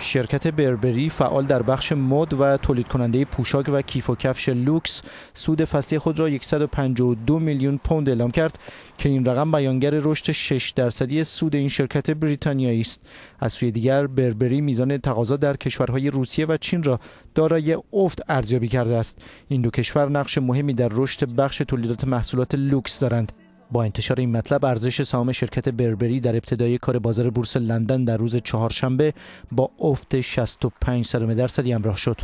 شرکت بربری فعال در بخش مد و تولید کننده پوشاک و کیف و کفش لوکس سود فصلی خود را 152 میلیون پوند اعلام کرد که این رقم بیانگر رشد 6 درصدی سود این شرکت بریتانیایی است از سوی دیگر بربری میزان تقاضا در کشورهای روسیه و چین را دارای افت ارزیابی کرده است این دو کشور نقش مهمی در رشد بخش تولیدات محصولات لوکس دارند با انتشار این مطلب ارزش سهام شرکت بربری در ابتدای کار بازار بورس لندن در روز چهارشنبه با افت 65 درصدی همراه شد.